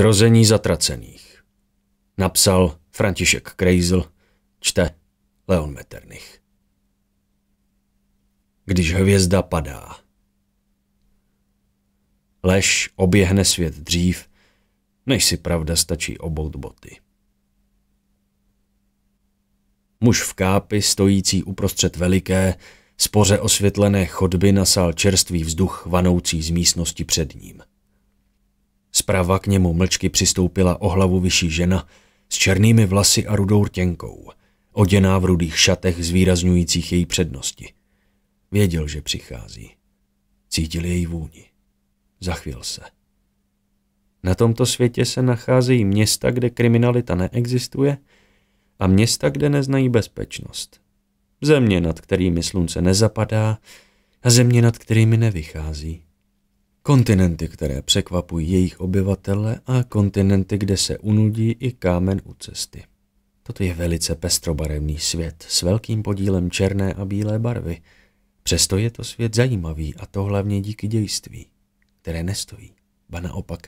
Zrození zatracených. Napsal František Krejzl, čte Leon Metternich. Když hvězda padá. Lež oběhne svět dřív, než si pravda stačí obout boty. Muž v kápi, stojící uprostřed veliké, spoře osvětlené chodby nasál čerstvý vzduch vanoucí z místnosti před ním – Zprava k němu mlčky přistoupila o hlavu vyšší žena s černými vlasy a rudou rtěnkou, oděná v rudých šatech zvýrazňujících její přednosti. Věděl, že přichází. Cítil její vůni. Zachvěl se. Na tomto světě se nacházejí města, kde kriminalita neexistuje a města, kde neznají bezpečnost. Země, nad kterými slunce nezapadá a země, nad kterými nevychází. Kontinenty, které překvapují jejich obyvatele a kontinenty, kde se unudí i kámen u cesty. Toto je velice pestrobarevný svět s velkým podílem černé a bílé barvy. Přesto je to svět zajímavý a to hlavně díky dějství, které nestojí, ba naopak,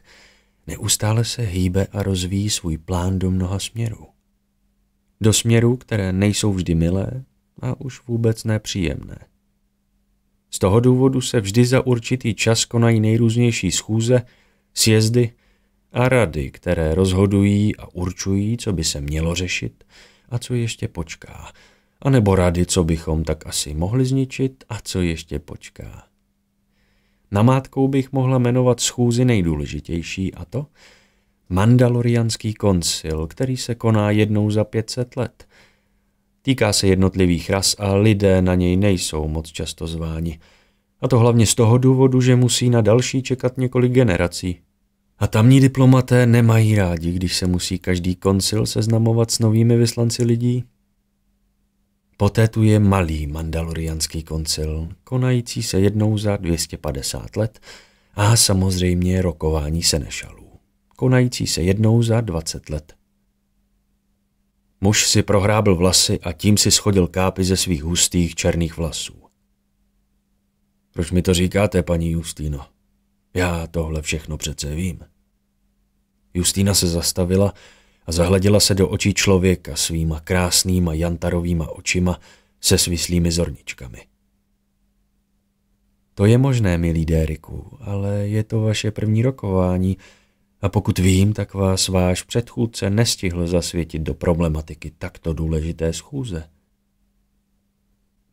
neustále se hýbe a rozvíjí svůj plán do mnoha směrů. Do směrů, které nejsou vždy milé a už vůbec nepříjemné. Z toho důvodu se vždy za určitý čas konají nejrůznější schůze, sjezdy a rady, které rozhodují a určují, co by se mělo řešit a co ještě počká. A nebo rady, co bychom tak asi mohli zničit a co ještě počká. Namátkou bych mohla jmenovat schůzi nejdůležitější a to Mandalorianský koncil, který se koná jednou za 500 let – Týká se jednotlivých ras a lidé na něj nejsou moc často zváni. A to hlavně z toho důvodu, že musí na další čekat několik generací. A tamní diplomaté nemají rádi, když se musí každý koncil seznamovat s novými vyslanci lidí. Poté tu je malý mandalorianský koncil, konající se jednou za 250 let a samozřejmě rokování senešalů, konající se jednou za 20 let. Muž si prohrábl vlasy a tím si schodil kápy ze svých hustých černých vlasů. Proč mi to říkáte, paní Justýno? Já tohle všechno přece vím. Justýna se zastavila a zahleděla se do očí člověka svýma krásnýma jantarovýma očima se svislými zorničkami. To je možné, milý Dériku, ale je to vaše první rokování – a pokud vím, tak vás váš předchůdce nestihl zasvětit do problematiky takto důležité schůze.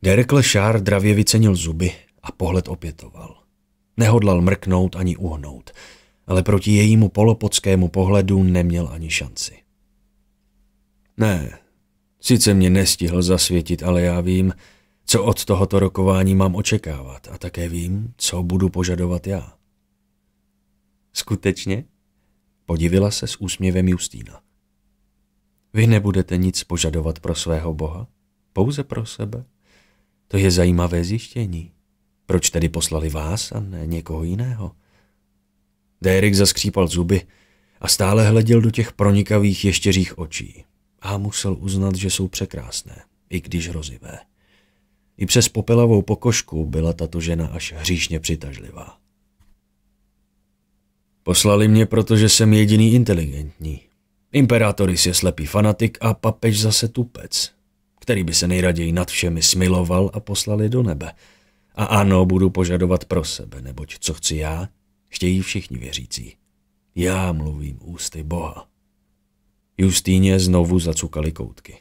Derek Lešár dravě vycenil zuby a pohled opětoval. Nehodlal mrknout ani uhnout, ale proti jejímu polopockému pohledu neměl ani šanci. Ne, sice mě nestihl zasvětit, ale já vím, co od tohoto rokování mám očekávat a také vím, co budu požadovat já. Skutečně? Podivila se s úsměvem Justína. Vy nebudete nic požadovat pro svého boha, pouze pro sebe. To je zajímavé zjištění. Proč tedy poslali vás a ne někoho jiného? Derek zaskřípal zuby a stále hleděl do těch pronikavých ještěřích očí a musel uznat, že jsou překrásné, i když hrozivé. I přes popelavou pokožku byla tato žena až hříšně přitažlivá. Poslali mě, protože jsem jediný inteligentní. Imperátoris je slepý fanatik a papež zase tupec, který by se nejraději nad všemi smiloval a poslali do nebe. A ano, budu požadovat pro sebe, neboť co chci já, chtějí všichni věřící. Já mluvím ústy Boha. Justýně znovu zacukali koutky.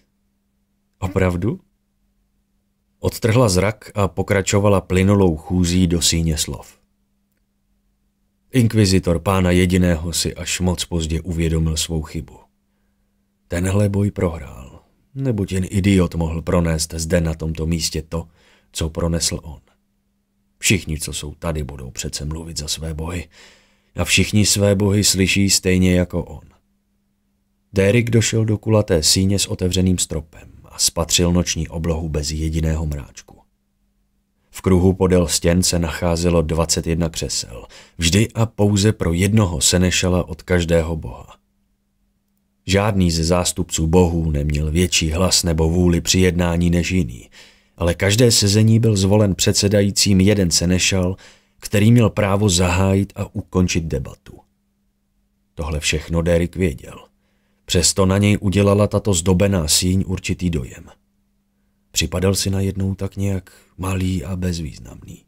Opravdu? Odtrhla zrak a pokračovala plynulou chůzí do síně slov. Inkvizitor pána jediného si až moc pozdě uvědomil svou chybu. Tenhle boj prohrál, neboť jen idiot mohl pronést zde na tomto místě to, co pronesl on. Všichni, co jsou tady, budou přece mluvit za své bohy a všichni své bohy slyší stejně jako on. Derek došel do kulaté síně s otevřeným stropem a spatřil noční oblohu bez jediného mráčku. V kruhu podél stěn se nacházelo 21 křesel, vždy a pouze pro jednoho se nešela od každého boha. Žádný ze zástupců bohů neměl větší hlas nebo vůli při jednání než jiný, ale každé sezení byl zvolen předsedajícím jeden senešal, který měl právo zahájit a ukončit debatu. Tohle všechno Derek věděl. Přesto na něj udělala tato zdobená síň určitý dojem – Připadal si najednou tak nějak malý a bezvýznamný.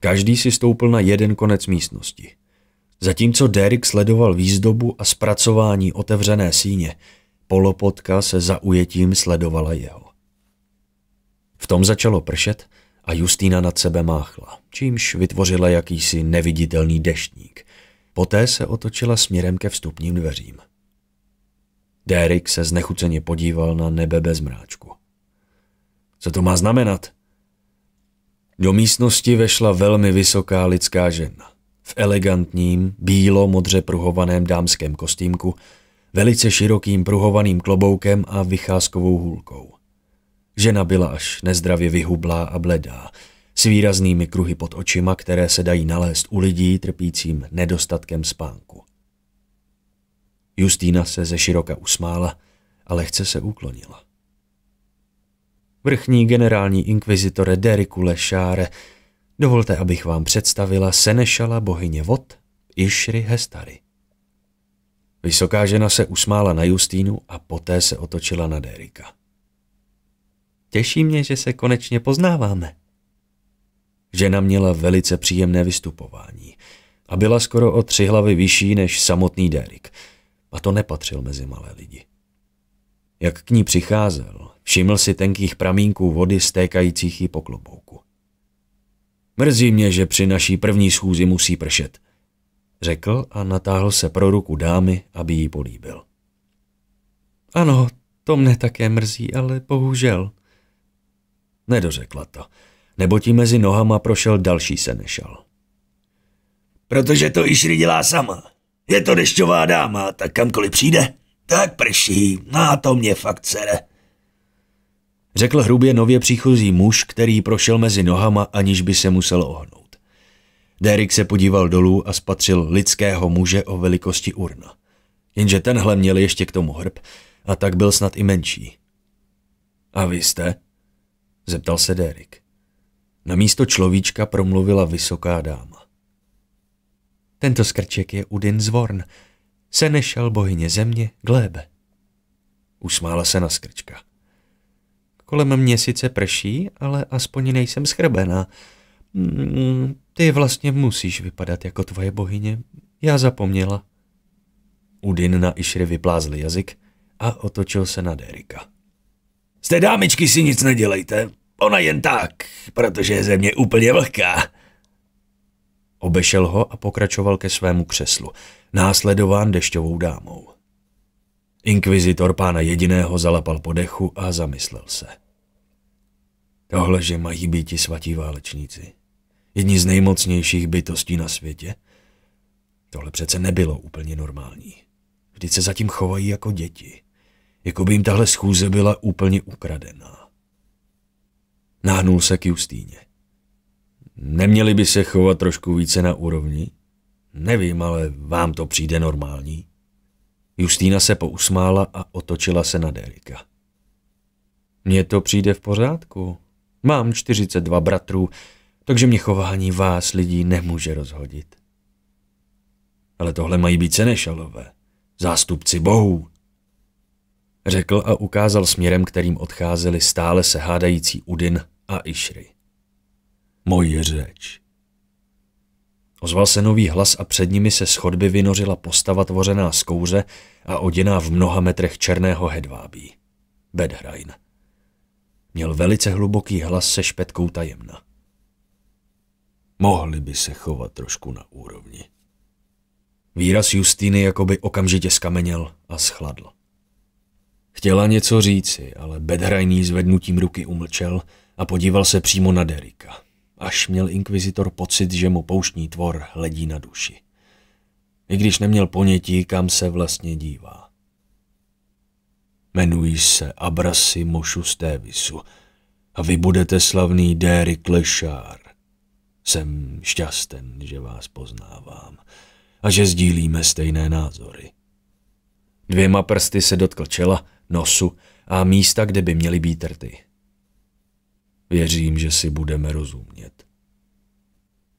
Každý si stoupil na jeden konec místnosti. Zatímco Derek sledoval výzdobu a zpracování otevřené síně, polopotka se zaujetím sledovala jeho. V tom začalo pršet a Justína nad sebe máchla, čímž vytvořila jakýsi neviditelný deštník. Poté se otočila směrem ke vstupním dveřím. Derek se znechuceně podíval na nebe bez mráčku. Co to má znamenat? Do místnosti vešla velmi vysoká lidská žena. V elegantním, bílo-modře pruhovaném dámském kostýmku, velice širokým pruhovaným kloboukem a vycházkovou hůlkou. Žena byla až nezdravě vyhublá a bledá, s výraznými kruhy pod očima, které se dají nalézt u lidí trpícím nedostatkem spánku. Justína se ze široka usmála a lehce se uklonila. Vrchní generální inkvizitore Deriku Lešáre, dovolte, abych vám představila Senešala bohyně vod Išry Hestary. Vysoká žena se usmála na Justínu a poté se otočila na Derika. Těší mě, že se konečně poznáváme. Žena měla velice příjemné vystupování a byla skoro o tři hlavy vyšší než samotný Derik – a to nepatřil mezi malé lidi. Jak k ní přicházel, všiml si tenkých pramínků vody stékajících ji po klobouku. Mrzí mě, že při naší první schůzi musí pršet, řekl a natáhl se pro ruku dámy, aby ji políbil. Ano, to mne také mrzí, ale bohužel. Nedořekla to, nebo ti mezi nohama prošel další senešal. Protože to již dělá sama, je to dešťová dáma, tak kamkoliv přijde, tak prší, Na no to mě fakt sere. Řekl hrubě nově příchozí muž, který prošel mezi nohama, aniž by se musel ohnout. Derek se podíval dolů a spatřil lidského muže o velikosti urna. Jenže tenhle měl ještě k tomu hrb a tak byl snad i menší. A vy jste? Zeptal se Derek. Na místo človíčka promluvila vysoká dáma. Tento skrček je Udin Zvorn, senešel bohyně země Glebe. Usmála se na skrčka. Kolem mě sice prší, ale aspoň nejsem schrbená. Mm, ty vlastně musíš vypadat jako tvoje bohyně. Já zapomněla. Udin na Išry vyplázl jazyk a otočil se na Derika. Z té dámičky si nic nedělejte. Ona jen tak, protože je země úplně vlhká. Obešel ho a pokračoval ke svému křeslu, následován dešťovou dámou. Inkvizitor pána jediného zalapal po dechu a zamyslel se. Tohle, že mají být ti svatí válečníci. Jedni z nejmocnějších bytostí na světě. Tohle přece nebylo úplně normální. Vždyť se zatím chovají jako děti. Jako by jim tahle schůze byla úplně ukradená. Náhnul se k Justýně. Neměli by se chovat trošku více na úrovni? Nevím, ale vám to přijde normální. Justýna se pousmála a otočila se na Derika. Mně to přijde v pořádku. Mám 42 bratrů, takže mě chování vás lidí nemůže rozhodit. Ale tohle mají být senešalové, zástupci bohů. Řekl a ukázal směrem, kterým odcházeli stále se hádající Udin a Išry moji řeč. Ozval se nový hlas a před nimi se schodby vynořila postava tvořená z kouře a oděná v mnoha metrech černého hedvábí. Bedhrain. Měl velice hluboký hlas se špetkou tajemna. Mohli by se chovat trošku na úrovni. Výraz Justýny jakoby okamžitě skameněl a schladl. Chtěla něco říci, ale Bedhrajný zvednutím ruky umlčel a podíval se přímo na Derika až měl inkvizitor pocit, že mu pouštní tvor hledí na duši. I když neměl ponětí, kam se vlastně dívá. Jmenuji se Abrasi Mošustévisu a vy budete slavný Déry Klešár. Jsem šťasten, že vás poznávám a že sdílíme stejné názory. Dvěma prsty se dotkl čela, nosu a místa, kde by měly být rty. Věřím, že si budeme rozumět.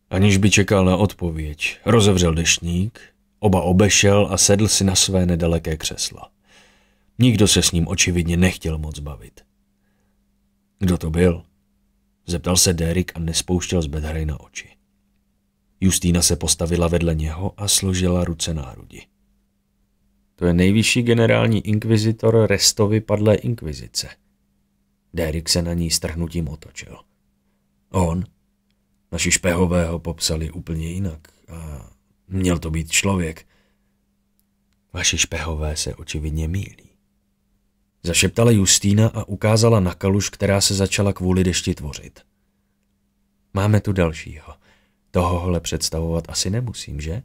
Aniž by čekal na odpověď, rozevřel dešník, oba obešel a sedl si na své nedaleké křesla. Nikdo se s ním očividně nechtěl moc bavit. Kdo to byl? Zeptal se Derek a nespouštěl z bedhry na oči. Justína se postavila vedle něho a složila ruce nárudi. To je nejvyšší generální inkvizitor Restovy padlé inkvizice – Derek se na ní strhnutím otočil. On? Naši špehové ho popsali úplně jinak a měl to být člověk. Vaši špehové se očividně mílí. Zašeptala Justína a ukázala na kaluž, která se začala kvůli dešti tvořit. Máme tu dalšího. Tohohle představovat asi nemusím, že?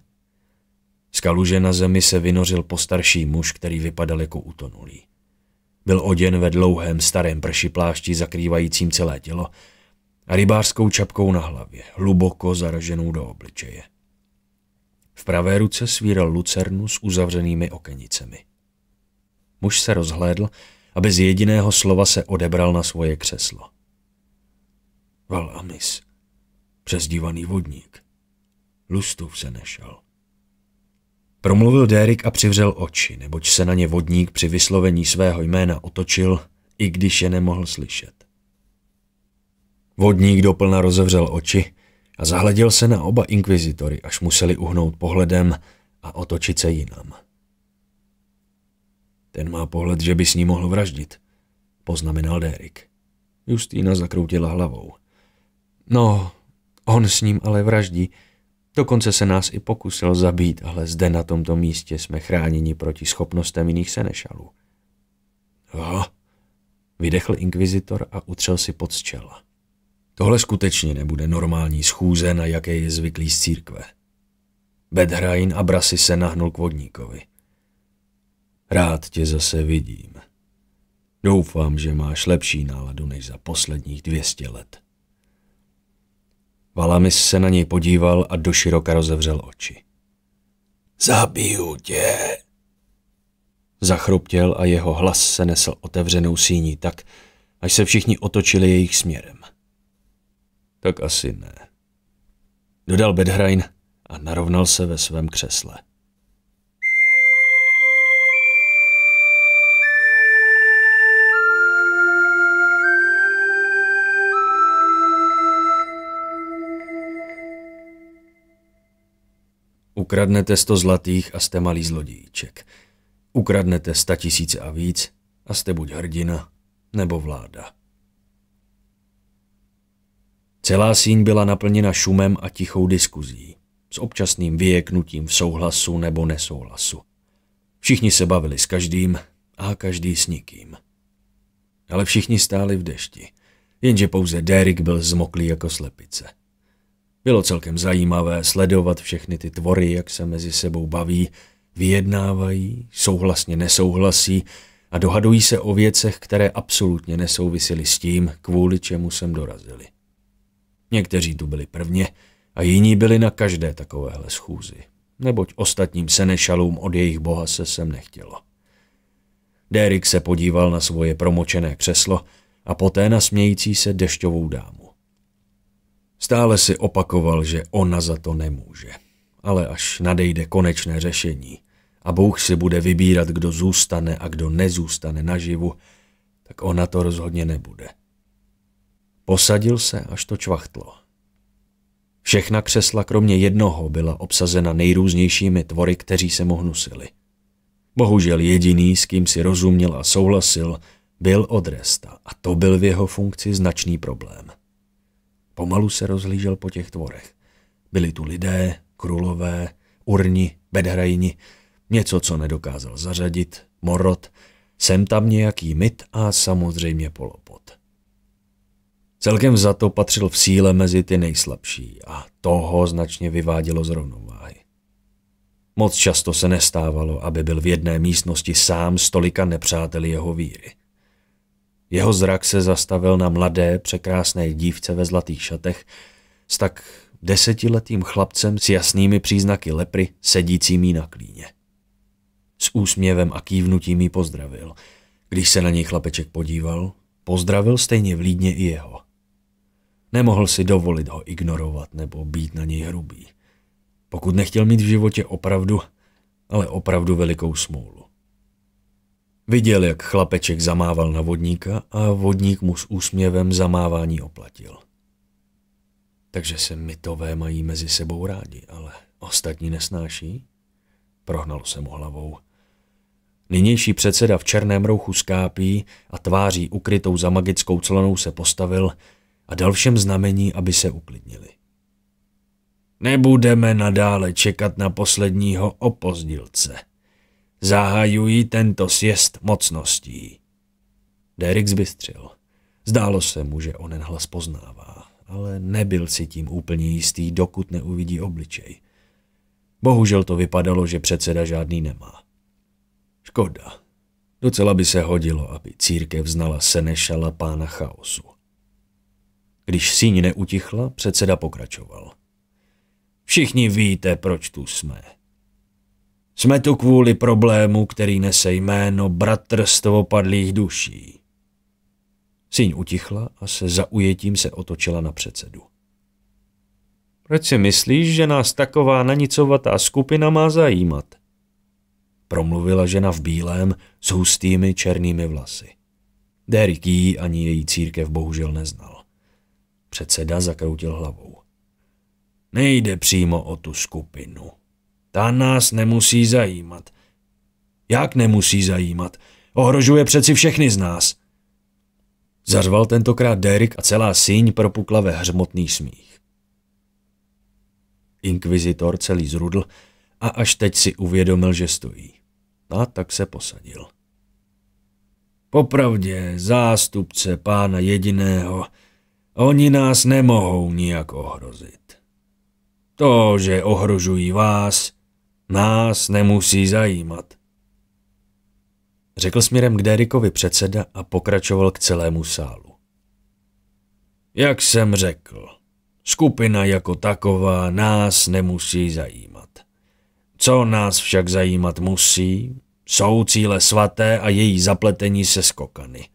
Z kaluže na zemi se vynořil postarší muž, který vypadal jako utonulý. Byl oděn ve dlouhém starém prši plášti zakrývajícím celé tělo a rybářskou čapkou na hlavě, hluboko zaraženou do obličeje. V pravé ruce svíral lucernu s uzavřenými okenicemi. Muž se rozhlédl a bez jediného slova se odebral na svoje křeslo. Val Amis, přezdívaný vodník. Lustův se nešel. Promluvil Derek a přivřel oči, neboť se na ně vodník při vyslovení svého jména otočil, i když je nemohl slyšet. Vodník doplna rozevřel oči a zahleděl se na oba inkvizitory, až museli uhnout pohledem a otočit se jinam. Ten má pohled, že by s ní mohl vraždit, poznamenal Derek. Justína zakroutila hlavou. No, on s ním ale vraždí, Dokonce se nás i pokusil zabít, ale zde na tomto místě jsme chráněni proti schopnostem jiných senešalů. Oh, vydechl inkvizitor a utřel si pod čela. Tohle skutečně nebude normální schůze, na jaké je zvyklý z církve. Bedhrain a Brasy se nahnul k vodníkovi. Rád tě zase vidím. Doufám, že máš lepší náladu než za posledních dvěstě let. Valamis se na něj podíval a doširoka rozevřel oči. Zabiju tě! Zachroptěl a jeho hlas se nesl otevřenou síní tak, až se všichni otočili jejich směrem. Tak asi ne. Dodal Bedhrain a narovnal se ve svém křesle. Ukradnete sto zlatých a jste malý zlodíček. Ukradnete sta tisíce a víc a jste buď hrdina, nebo vláda. Celá síň byla naplněna šumem a tichou diskuzí, s občasným vyjeknutím v souhlasu nebo nesouhlasu. Všichni se bavili s každým a každý s nikým. Ale všichni stáli v dešti, jenže pouze Derek byl zmoklý jako slepice – bylo celkem zajímavé sledovat všechny ty tvory, jak se mezi sebou baví, vyjednávají, souhlasně nesouhlasí a dohadují se o věcech, které absolutně nesouvisely s tím, kvůli čemu sem dorazili. Někteří tu byli prvně a jiní byli na každé takovéhle schůzi, neboť ostatním senešalům od jejich boha se sem nechtělo. Derek se podíval na svoje promočené křeslo a poté na smějící se dešťovou dámu. Stále si opakoval, že ona za to nemůže. Ale až nadejde konečné řešení a Bůh si bude vybírat, kdo zůstane a kdo nezůstane naživu, tak ona to rozhodně nebude. Posadil se, až to čvachtlo. Všechna křesla kromě jednoho byla obsazena nejrůznějšími tvory, kteří se mu hnusili. Bohužel jediný, s kým si rozuměl a souhlasil, byl Odresta a to byl v jeho funkci značný problém – Pomalu se rozhlížel po těch tvorech. Byli tu lidé, krulové, urni, bedhrajni, něco, co nedokázal zařadit, morot, sem tam nějaký myt a samozřejmě polopot. Celkem za to patřil v síle mezi ty nejslabší a toho značně vyvádělo z rovnováhy. Moc často se nestávalo, aby byl v jedné místnosti sám stolika nepřáteli jeho víry. Jeho zrak se zastavil na mladé, překrásné dívce ve zlatých šatech s tak desetiletým chlapcem s jasnými příznaky lepry sedícími na klíně. S úsměvem a kývnutím ji pozdravil. Když se na něj chlapeček podíval, pozdravil stejně vlídně i jeho. Nemohl si dovolit ho ignorovat nebo být na něj hrubý. Pokud nechtěl mít v životě opravdu, ale opravdu velikou smůlu. Viděl, jak chlapeček zamával na vodníka a vodník mu s úsměvem zamávání oplatil. Takže se mytové mají mezi sebou rádi, ale ostatní nesnáší? Prohnal se mu hlavou. Nynější předseda v černém rouchu skápí a tváří ukrytou za magickou clonou se postavil a dal všem znamení, aby se uklidnili. Nebudeme nadále čekat na posledního opozdilce – Zahajují tento sjezd mocností. Derek zbystřil. Zdálo se mu, že onen hlas poznává, ale nebyl si tím úplně jistý, dokud neuvidí obličej. Bohužel to vypadalo, že předseda žádný nemá. Škoda. Docela by se hodilo, aby církev znala Senešala pána chaosu. Když síň neutichla, předseda pokračoval. Všichni víte, proč tu jsme. Jsme tu kvůli problému, který nese jméno bratrstvo padlých duší. Síň utichla a se zaujetím se otočila na předsedu. Proč si myslíš, že nás taková nanicovatá skupina má zajímat? Promluvila žena v bílém s hustými černými vlasy. Derek jí ani její církev bohužel neznal. Předseda zakroutil hlavou. Nejde přímo o tu skupinu. Ta nás nemusí zajímat. Jak nemusí zajímat? Ohrožuje přeci všechny z nás. Zařval tentokrát Derek a celá síň propukla ve hřmotný smích. Inkvizitor celý zrudl a až teď si uvědomil, že stojí. A tak se posadil. Popravdě, zástupce pána jediného, oni nás nemohou nijak ohrozit. To, že ohrožují vás, Nás nemusí zajímat. Řekl směrem k Derikovi předseda a pokračoval k celému sálu. Jak jsem řekl, skupina jako taková nás nemusí zajímat. Co nás však zajímat musí, jsou cíle svaté a její zapletení se skokany.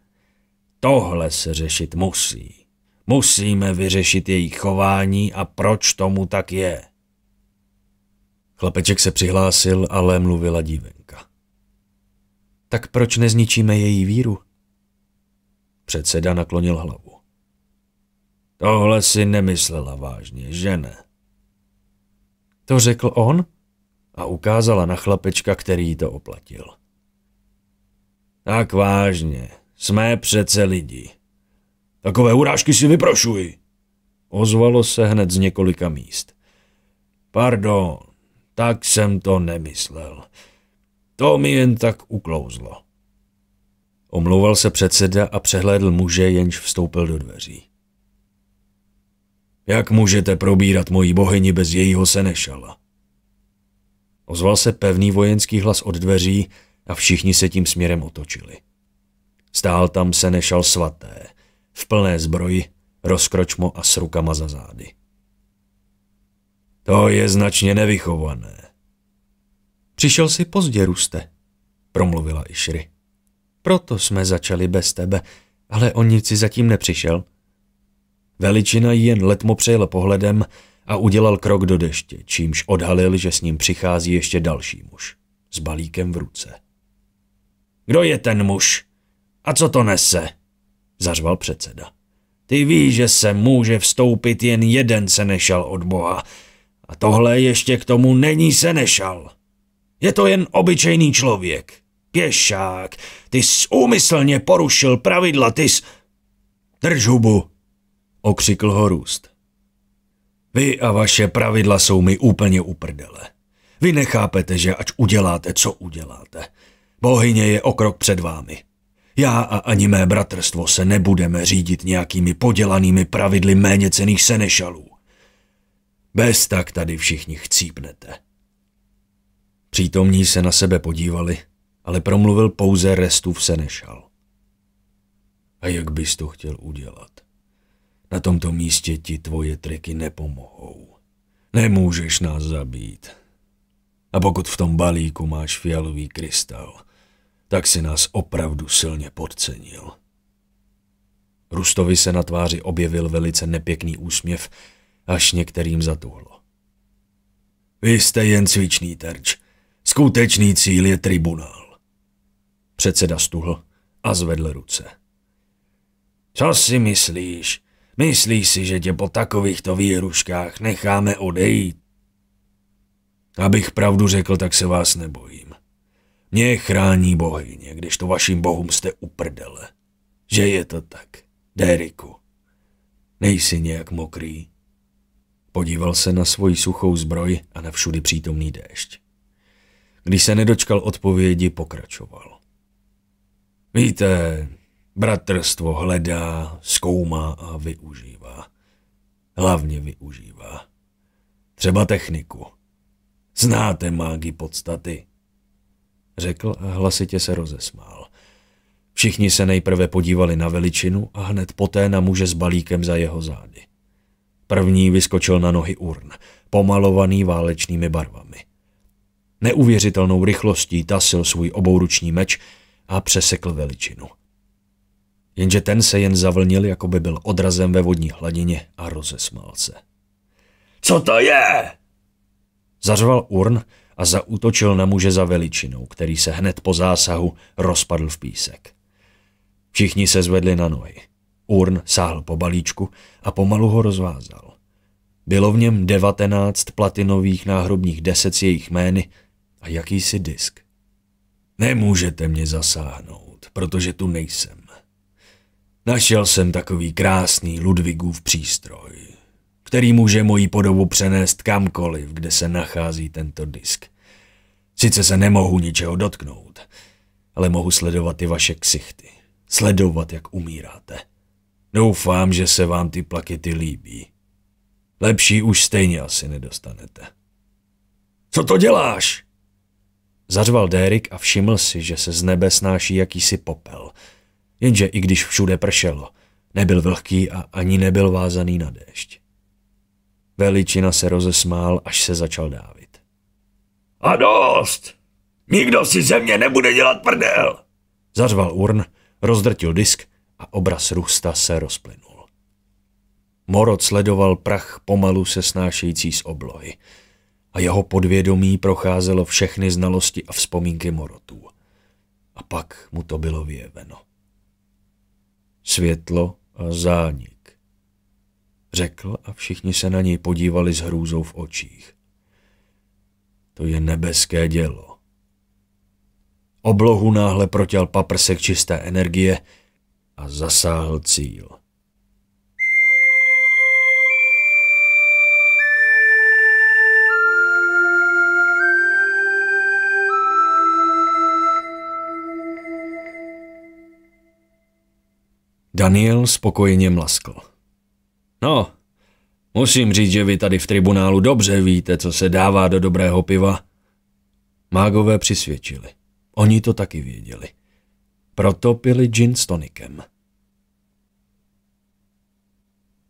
Tohle se řešit musí. Musíme vyřešit jejich chování a proč tomu tak je. Chlapeček se přihlásil, ale mluvila dívenka. Tak proč nezničíme její víru? Předseda naklonil hlavu. Tohle si nemyslela vážně, že ne? To řekl on a ukázala na chlapečka, který to oplatil. Tak vážně, jsme přece lidi. Takové urážky si vyprošuji. Ozvalo se hned z několika míst. Pardon, tak jsem to nemyslel. To mi jen tak uklouzlo. Omlouval se předseda a přehlédl muže, jenž vstoupil do dveří. Jak můžete probírat moji bohyni bez jejího senešala? Ozval se pevný vojenský hlas od dveří a všichni se tím směrem otočili. Stál tam senešal svaté, v plné zbroji, rozkročmo a s rukama za zády. To je značně nevychované. Přišel si pozdě, Ruste, promluvila Išry. Proto jsme začali bez tebe, ale on nic si zatím nepřišel. Veličina ji jen letmo přejel pohledem a udělal krok do deště, čímž odhalil, že s ním přichází ještě další muž, s balíkem v ruce. Kdo je ten muž? A co to nese? Zařval předseda. Ty víš, že se může vstoupit jen jeden nešel od Boha, a tohle ještě k tomu není senešal. Je to jen obyčejný člověk. Pěšák. Ty jsi úmyslně porušil pravidla, ty jsi... Drž hubu, okřikl Horůst. Vy a vaše pravidla jsou mi úplně uprdele. Vy nechápete, že ač uděláte, co uděláte. Bohyně je o krok před vámi. Já a ani mé bratrstvo se nebudeme řídit nějakými podělanými pravidly méně cených senešalů. Bez tak tady všichni chcípnete. Přítomní se na sebe podívali, ale promluvil pouze Restův Senešal. A jak bys to chtěl udělat? Na tomto místě ti tvoje triky nepomohou. Nemůžeš nás zabít. A pokud v tom balíku máš fialový krystal, tak si nás opravdu silně podcenil. Rustovi se na tváři objevil velice nepěkný úsměv až některým zatuhlo. Vy jste jen cvičný terč. Skutečný cíl je tribunál. Předseda stuhl a zvedl ruce. Co si myslíš? Myslíš si, že tě po takovýchto výruškách necháme odejít? Abych pravdu řekl, tak se vás nebojím. Mě chrání bohyně, když to vašim bohům jste uprdele. Že je to tak, Deriku. Nejsi nějak mokrý. Podíval se na svoji suchou zbroj a na všudy přítomný déšť. Když se nedočkal odpovědi, pokračoval. Víte, bratrstvo hledá, zkoumá a využívá. Hlavně využívá. Třeba techniku. Znáte mágy podstaty. Řekl a hlasitě se rozesmál. Všichni se nejprve podívali na veličinu a hned poté na muže s balíkem za jeho zády. První vyskočil na nohy urn, pomalovaný válečnými barvami. Neuvěřitelnou rychlostí tasil svůj obouruční meč a přesekl veličinu. Jenže ten se jen zavlnil, jako by byl odrazem ve vodní hladině a rozesmál se. Co to je? Zařval urn a zautočil na muže za veličinou, který se hned po zásahu rozpadl v písek. Všichni se zvedli na nohy. Urn sáhl po balíčku a pomalu ho rozvázal. Bylo v něm devatenáct platinových náhrobních deset s jejich jmény a jakýsi disk. Nemůžete mě zasáhnout, protože tu nejsem. Našel jsem takový krásný Ludvigův přístroj, který může moji podobu přenést kamkoliv, kde se nachází tento disk. Sice se nemohu ničeho dotknout, ale mohu sledovat i vaše ksichty. Sledovat, jak umíráte. Doufám, že se vám ty plakety líbí. Lepší už stejně asi nedostanete. Co to děláš? Zařval Derek a všiml si, že se z nebe snáší jakýsi popel. Jenže i když všude pršelo, nebyl vlhký a ani nebyl vázaný na déšť. Veličina se rozesmál, až se začal dávit. A dost! Nikdo si ze mě nebude dělat prdel! Zařval Urn, rozdrtil disk a obraz Rusta se rozplynul. Morod sledoval prach pomalu se snášející z oblohy a jeho podvědomí procházelo všechny znalosti a vzpomínky Morotů. A pak mu to bylo vyjeveno. Světlo a zánik. Řekl a všichni se na něj podívali s hrůzou v očích. To je nebeské dělo. Oblohu náhle protěl paprsek čisté energie – a zasáhl cíl. Daniel spokojeně mlaskl. No, musím říct, že vy tady v tribunálu dobře víte, co se dává do dobrého piva. Mágové přisvědčili. Oni to taky věděli. Proto pili gin s tonikem.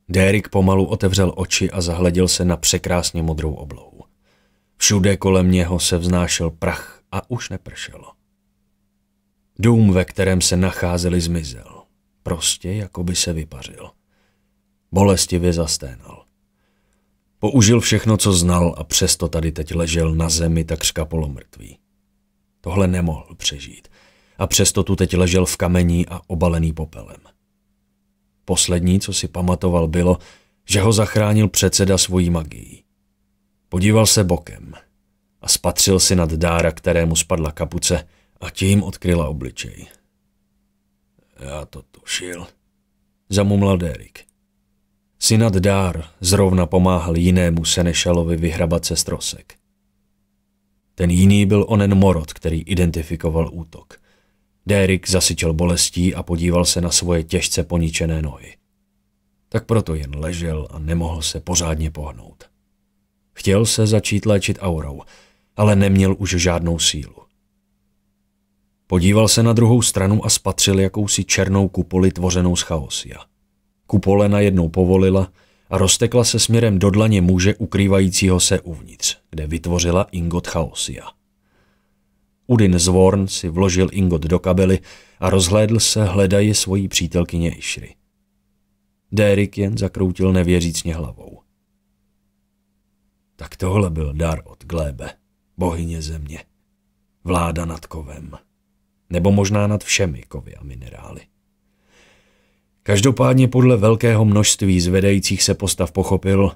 Derek pomalu otevřel oči a zahleděl se na překrásně modrou oblohu. Všude kolem něho se vznášel prach a už nepršelo. Dům, ve kterém se nacházeli, zmizel. Prostě jako by se vypařil. Bolestivě zasténal. Použil všechno, co znal a přesto tady teď ležel na zemi takřka polomrtvý. Tohle nemohl přežít a přesto tu teď ležel v kamení a obalený popelem. Poslední, co si pamatoval, bylo, že ho zachránil předseda svojí magií. Podíval se bokem a spatřil si nad dára, kterému spadla kapuce a tím odkryla obličej. Já to tušil, zamumlal Derek. Synad Dár zrovna pomáhal jinému Senešalovi vyhrabat se strosek. Ten jiný byl onen Morot, který identifikoval útok – Derek zasyčel bolestí a podíval se na svoje těžce poničené nohy. Tak proto jen ležel a nemohl se pořádně pohnout. Chtěl se začít léčit aurou, ale neměl už žádnou sílu. Podíval se na druhou stranu a spatřil jakousi černou kupoli tvořenou z chaosia. Kupole najednou povolila a roztekla se směrem do dlaně muže ukrývajícího se uvnitř, kde vytvořila ingot chaosia. Udin Zvorn si vložil ingot do kabely a rozhlédl se, hledají svoji přítelkyně Išry. Derek jen zakroutil nevěřícně hlavou. Tak tohle byl dar od Glebe, bohyně země. Vláda nad kovem. Nebo možná nad všemi kovy a minerály. Každopádně podle velkého množství zvedajících se postav pochopil,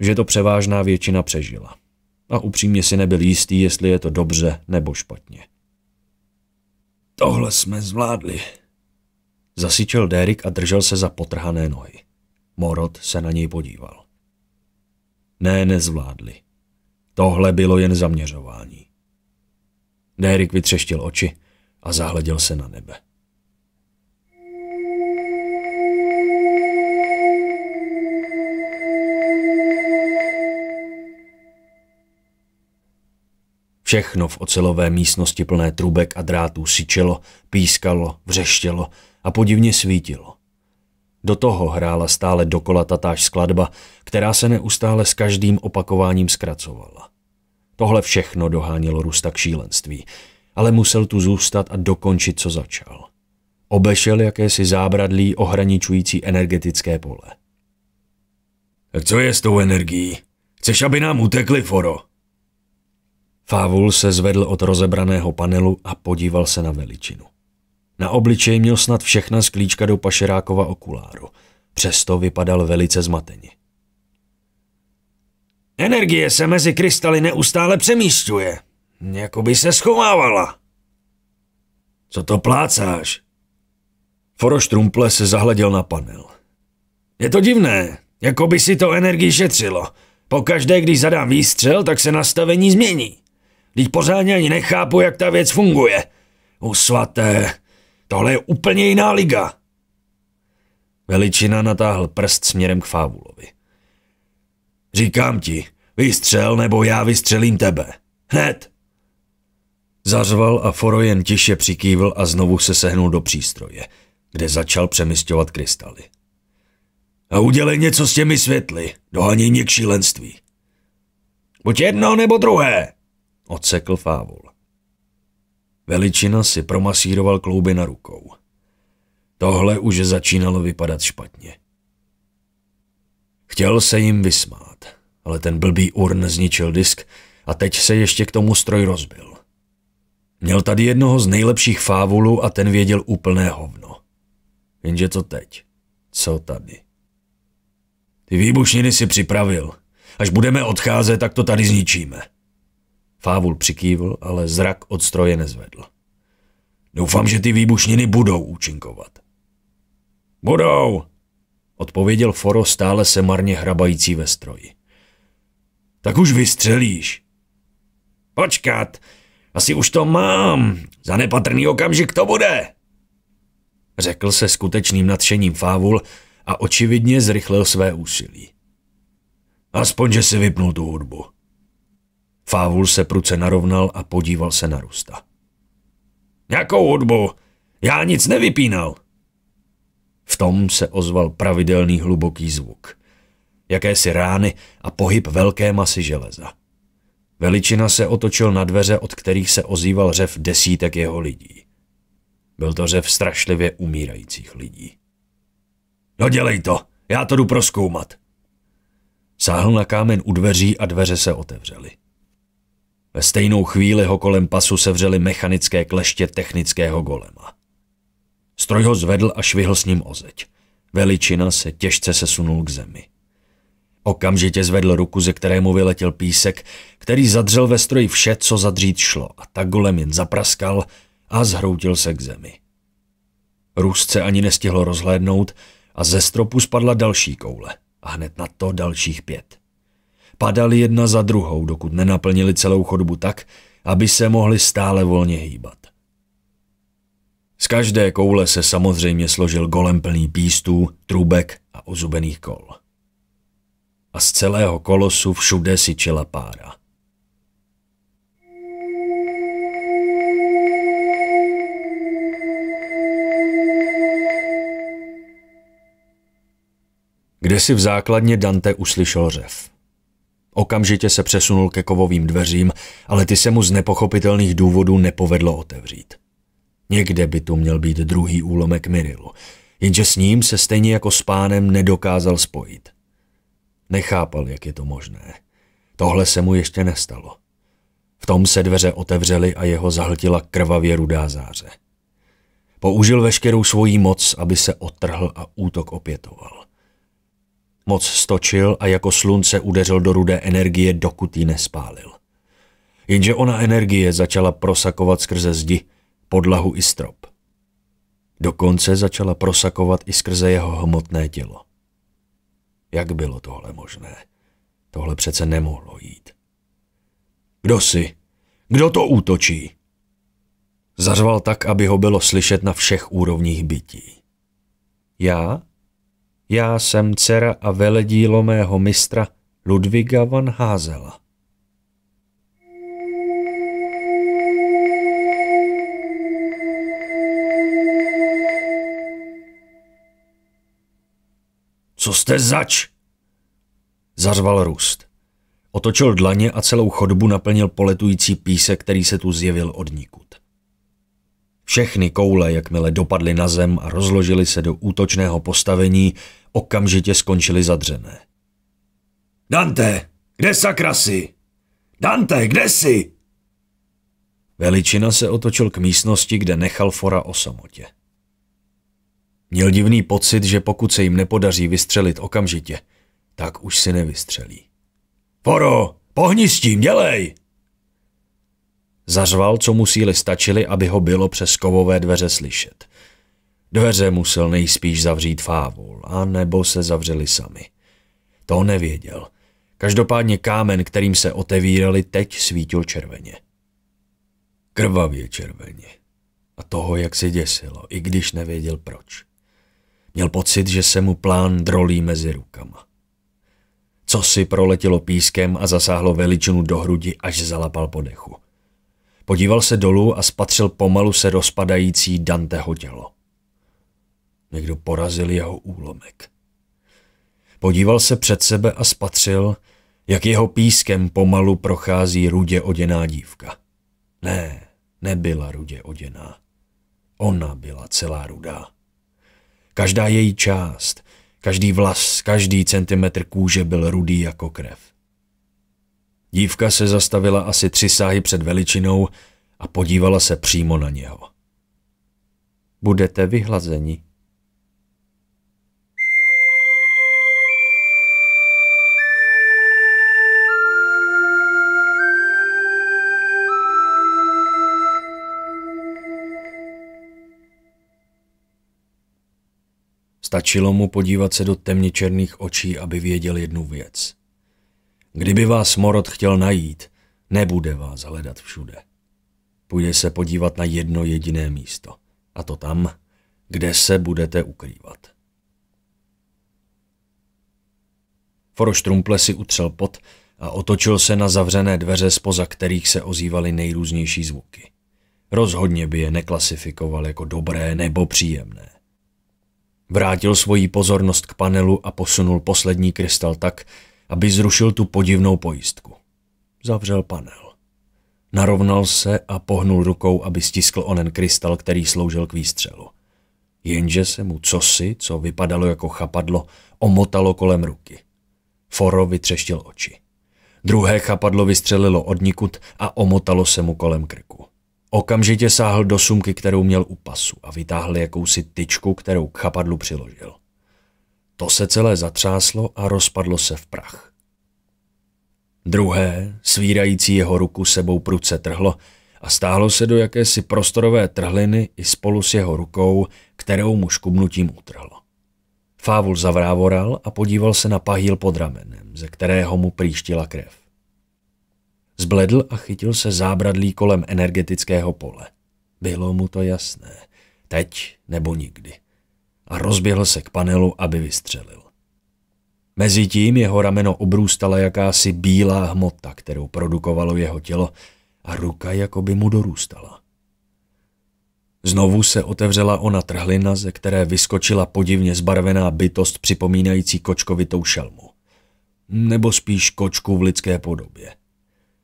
že to převážná většina přežila – a upřímně si nebyl jistý, jestli je to dobře nebo špatně. Tohle jsme zvládli. Zasyčel Derek a držel se za potrhané nohy. Morot se na něj podíval. Ne, nezvládli. Tohle bylo jen zaměřování. Derek vytřeštil oči a zahleděl se na nebe. Všechno v ocelové místnosti plné trubek a drátů syčelo, pískalo, vřeštělo a podivně svítilo. Do toho hrála stále dokola tatáž skladba, která se neustále s každým opakováním zkracovala. Tohle všechno dohánělo Rusta k šílenství, ale musel tu zůstat a dokončit, co začal. Obešel jakési zábradlí ohraničující energetické pole. Tak co je s tou energií? Chceš, aby nám utekli, Foro? Fávul se zvedl od rozebraného panelu a podíval se na veličinu. Na obličeji měl snad všechna sklíčka do pašerákova okuláru. Přesto vypadal velice zmateně. Energie se mezi krystaly neustále přemístuje. Jakoby se schovávala. Co to plácáš? Foroštrumple se zahleděl na panel. Je to divné, jako by si to energii šetřilo. Pokaždé, když zadám výstřel, tak se nastavení změní. Teď pořádně ani nechápu, jak ta věc funguje. U svaté, tohle je úplně jiná liga. Veličina natáhl prst směrem k Fávulovi. Říkám ti, vystřel nebo já vystřelím tebe. Hned! Zařval a Foro jen tiše přikývl a znovu se sehnul do přístroje, kde začal přemysťovat krystaly. A udělej něco s těmi světly, dohanění k šílenství. Buď jedno nebo druhé, Odsekl fávol. Veličina si promasíroval klouby na rukou. Tohle už začínalo vypadat špatně. Chtěl se jim vysmát, ale ten blbý urn zničil disk a teď se ještě k tomu stroj rozbil. Měl tady jednoho z nejlepších fávulů a ten věděl úplné hovno. Jenže co teď? Co tady? Ty výbušniny si připravil. Až budeme odcházet, tak to tady zničíme. Fávul přikývl, ale zrak od stroje nezvedl. Doufám, že ty výbušniny budou účinkovat. Budou, odpověděl Foro stále se marně hrabající ve stroji. Tak už vystřelíš. Počkat, asi už to mám. Za nepatrný okamžik to bude, řekl se skutečným nadšením Fávul a očividně zrychlil své úsilí. Aspoň, že si vypnul tu hudbu. Fávul se pruce narovnal a podíval se na Rusta. Jakou hudbu? Já nic nevypínal. V tom se ozval pravidelný hluboký zvuk. Jakési rány a pohyb velké masy železa. Veličina se otočil na dveře, od kterých se ozýval řev desítek jeho lidí. Byl to řev strašlivě umírajících lidí. No dělej to, já to jdu proskoumat. Sáhl na kámen u dveří a dveře se otevřely. Ve stejnou chvíli ho kolem pasu sevřeli mechanické kleště technického golema. Stroj ho zvedl a švihl s ním o zeď. Veličina se těžce sesunul k zemi. Okamžitě zvedl ruku, ze kterému vyletěl písek, který zadřel ve stroji vše, co zadřít šlo, a tak golem jen zapraskal a zhroutil se k zemi. Růst se ani nestihlo rozhlédnout a ze stropu spadla další koule a hned na to dalších pět. Padaly jedna za druhou, dokud nenaplnili celou chodbu tak, aby se mohli stále volně hýbat. Z každé koule se samozřejmě složil golem plný pístů, trubek a ozubených kol. A z celého kolosu všude syčela pára. Kde si v základně Dante uslyšel řev. Okamžitě se přesunul ke kovovým dveřím, ale ty se mu z nepochopitelných důvodů nepovedlo otevřít. Někde by tu měl být druhý úlomek Mirilu, jenže s ním se stejně jako s pánem nedokázal spojit. Nechápal, jak je to možné. Tohle se mu ještě nestalo. V tom se dveře otevřely a jeho zahltila krvavě rudá záře. Použil veškerou svoji moc, aby se otrhl a útok opětoval. Moc stočil a jako slunce udeřil do rudé energie, dokud ji nespálil. Jenže ona energie začala prosakovat skrze zdi, podlahu i strop. Dokonce začala prosakovat i skrze jeho hmotné tělo. Jak bylo tohle možné? Tohle přece nemohlo jít. Kdo si? Kdo to útočí? Zařval tak, aby ho bylo slyšet na všech úrovních bytí. Já? Já jsem dcera a veledílo mého mistra Ludviga van Házela. Co jste zač? Zařval Růst. Otočil dlaně a celou chodbu naplnil poletující písek, který se tu zjevil od nikud. Všechny koule, jakmile dopadly na zem a rozložily se do útočného postavení, okamžitě skončily zadřené. Dante, kde sakra jsi? Dante, kde jsi? Veličina se otočil k místnosti, kde nechal Fora o samotě. Měl divný pocit, že pokud se jim nepodaří vystřelit okamžitě, tak už si nevystřelí. Foro, pohni s tím, dělej! Zařval, co mu síly stačily, aby ho bylo přes kovové dveře slyšet. Dveře musel nejspíš zavřít fávol, a nebo se zavřeli sami. To nevěděl. Každopádně kámen, kterým se otevírali, teď svítil červeně. Krvavě červeně. A toho, jak se děsilo, i když nevěděl proč. Měl pocit, že se mu plán drolí mezi rukama. Co si proletělo pískem a zasáhlo veličinu do hrudi, až zalapal podechu. dechu. Podíval se dolů a spatřil pomalu se rozpadající Danteho tělo. Někdo porazil jeho úlomek. Podíval se před sebe a spatřil, jak jeho pískem pomalu prochází rudě oděná dívka. Ne, nebyla rudě oděná. Ona byla celá rudá. Každá její část, každý vlas, každý centimetr kůže byl rudý jako krev. Dívka se zastavila asi tři sáhy před veličinou a podívala se přímo na něho. Budete vyhlazeni. Stačilo mu podívat se do černých očí, aby věděl jednu věc – Kdyby vás Morod chtěl najít, nebude vás hledat všude. Půjde se podívat na jedno jediné místo, a to tam, kde se budete ukrývat. Foroštrumple si utřel pot a otočil se na zavřené dveře, spoza kterých se ozývaly nejrůznější zvuky. Rozhodně by je neklasifikoval jako dobré nebo příjemné. Vrátil svoji pozornost k panelu a posunul poslední krystal tak, aby zrušil tu podivnou pojistku. Zavřel panel. Narovnal se a pohnul rukou, aby stiskl onen krystal, který sloužil k výstřelu. Jenže se mu cosi, co vypadalo jako chapadlo, omotalo kolem ruky. Foro vytřeštil oči. Druhé chapadlo vystřelilo odnikud a omotalo se mu kolem krku. Okamžitě sáhl do sumky, kterou měl u pasu a vytáhl jakousi tyčku, kterou k chapadlu přiložil. To se celé zatřáslo a rozpadlo se v prach. Druhé, svírající jeho ruku sebou pruce trhlo a stáhlo se do jakési prostorové trhliny i spolu s jeho rukou, kterou mu škubnutím utrhlo. Fávul zavrávoral a podíval se na pahýl pod ramenem, ze kterého mu příštila krev. Zbledl a chytil se zábradlí kolem energetického pole. Bylo mu to jasné. Teď nebo nikdy a rozběhl se k panelu, aby vystřelil. Mezitím jeho rameno obrůstala jakási bílá hmota, kterou produkovalo jeho tělo a ruka jako by mu dorůstala. Znovu se otevřela ona trhlina, ze které vyskočila podivně zbarvená bytost připomínající kočkovitou šelmu. Nebo spíš kočku v lidské podobě.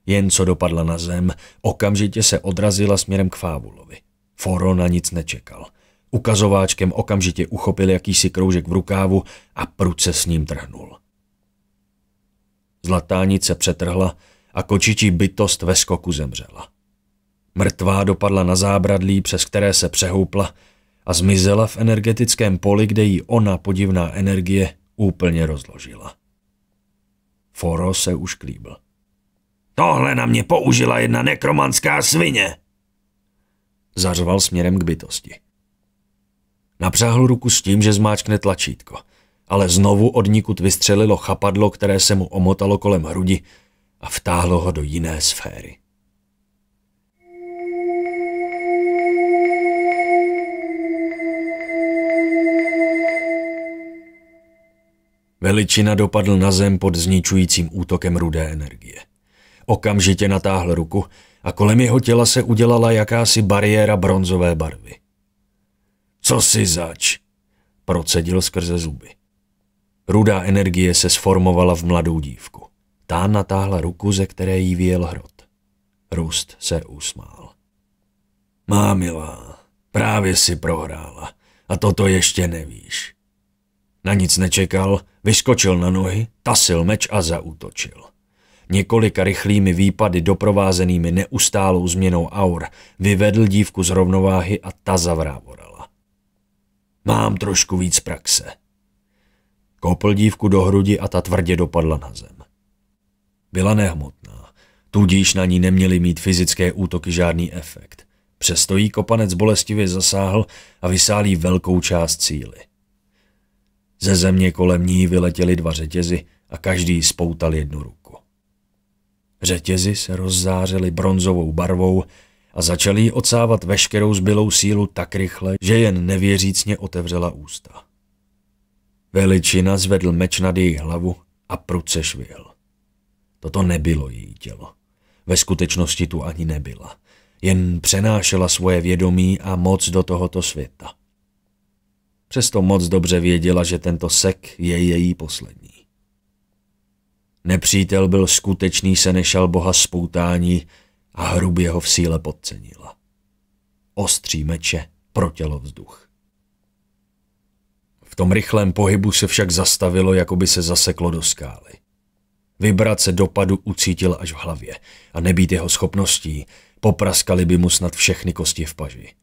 Jen co dopadla na zem, okamžitě se odrazila směrem k Fávulovi. Foro na nic nečekal – Ukazováčkem okamžitě uchopil jakýsi kroužek v rukávu a pruce s ním trhnul. Zlatánice přetrhla a kočičí bytost ve skoku zemřela. Mrtvá dopadla na zábradlí, přes které se přehoupla a zmizela v energetickém poli, kde ji ona podivná energie úplně rozložila. Foro se už klíbl. Tohle na mě použila jedna nekromanská svině! Zařval směrem k bytosti. Napřáhl ruku s tím, že zmáčkne tlačítko. Ale znovu od nikud vystřelilo chapadlo, které se mu omotalo kolem hrudi a vtáhlo ho do jiné sféry. Veličina dopadl na zem pod zničujícím útokem rudé energie. Okamžitě natáhl ruku a kolem jeho těla se udělala jakási bariéra bronzové barvy. Co si zač? Procedil skrze zuby. Rudá energie se sformovala v mladou dívku. Tá natáhla ruku, ze které jí vyjel hrot. Růst se usmál. Má milá, právě si prohrála a toto ještě nevíš. Na nic nečekal, vyskočil na nohy, tasil meč a zautočil. Několika rychlými výpady doprovázenými neustálou změnou aur vyvedl dívku z rovnováhy a ta zavrávora. Mám trošku víc praxe. Kopl dívku do hrudi a ta tvrdě dopadla na zem. Byla nehmotná, tudíž na ní neměly mít fyzické útoky žádný efekt. Přesto jí kopanec bolestivě zasáhl a vysálí velkou část cíly. Ze země kolem ní vyletěly dva řetězy a každý spoutal jednu ruku. Řetězy se rozzářily bronzovou barvou a začal jí ocávat veškerou zbylou sílu tak rychle, že jen nevěřícně otevřela ústa. Veličina zvedl meč nad její hlavu a pruce švihl. Toto nebylo její tělo. Ve skutečnosti tu ani nebyla. Jen přenášela svoje vědomí a moc do tohoto světa. Přesto moc dobře věděla, že tento sek je její poslední. Nepřítel byl skutečný senešal boha spoutání, a hrubě ho v síle podcenila. Ostří meče protělo vzduch. V tom rychlém pohybu se však zastavilo, jako by se zaseklo do skály. se dopadu ucítil až v hlavě a nebýt jeho schopností, popraskali by mu snad všechny kosti v paži.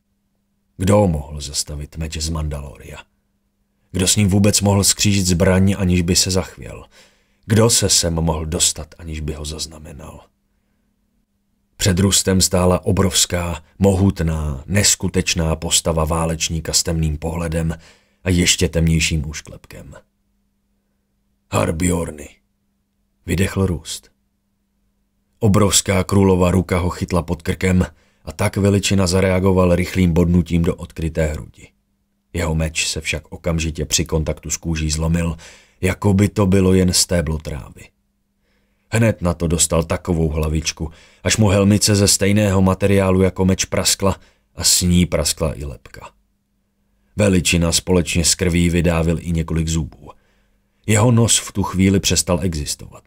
Kdo mohl zastavit meč z Mandaloria? Kdo s ním vůbec mohl skřížit zbraň, aniž by se zachvěl? Kdo se sem mohl dostat, aniž by ho zaznamenal? Před Rustem stála obrovská, mohutná, neskutečná postava válečníka s temným pohledem a ještě temnějším úšklepkem. Harbjorny. Vydechl Rust. Obrovská krůlova ruka ho chytla pod krkem a tak veličina zareagoval rychlým bodnutím do odkryté hrudi. Jeho meč se však okamžitě při kontaktu s kůží zlomil, jako by to bylo jen stéblo trávy. Hned na to dostal takovou hlavičku, až mu helmice ze stejného materiálu jako meč praskla a s ní praskla i lepka. Veličina společně s krví vydávil i několik zubů. Jeho nos v tu chvíli přestal existovat.